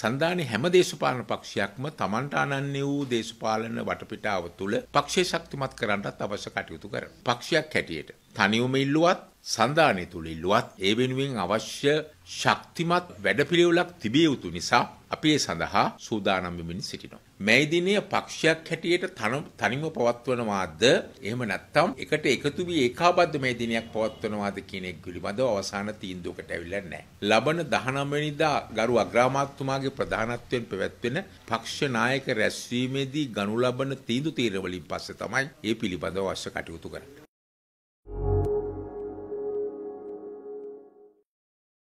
සන්ධානයේ හැම දේශපාලන පක්ෂයක්ම තමන්ට අනන්‍ය වූ දේශපාලන වටපිටාව තුළ පක්ෂය ශක්තිමත් කරන්නත් අවශ්‍ය කටයුතු කරනවා. පක්ෂයක් හැටියට තනියම ඉල්ලුවත් සන්ධානය තුළිල්ලුවත් ඒ වෙනුවෙන් අවශ්‍ය ශක්තිමත් වැඩපිළිවෙලක් තිබිය යුතු නිසා අපි ඒ සඳහා සූදානම් වෙමින් සිටිනවා. මේ දිනයේ පක්ෂයක් හැටියට තනිව පවත්වනවාද එහෙම නැත්නම් එකට එකතු වී ඒකාබද්ධ මේ දිනයක් පවත්වනවාද කියන එක පිළිබඳව අවසාන තීන්දුවකට ඇවිල්ලා නැහැ. ලබන 19 වෙනිදා ගරු අග්‍රාමාත්‍යතුමාගේ ප්‍රධානත්වයෙන් පැවැත්වෙන පක්ෂ නායක රැස්වීමේදී ගනු ලබන තීන්දුව තීරණවලින් පස්සේ තමයි මේ පිළිබඳව අවශ්‍ය කටයුතු කරන්නේ.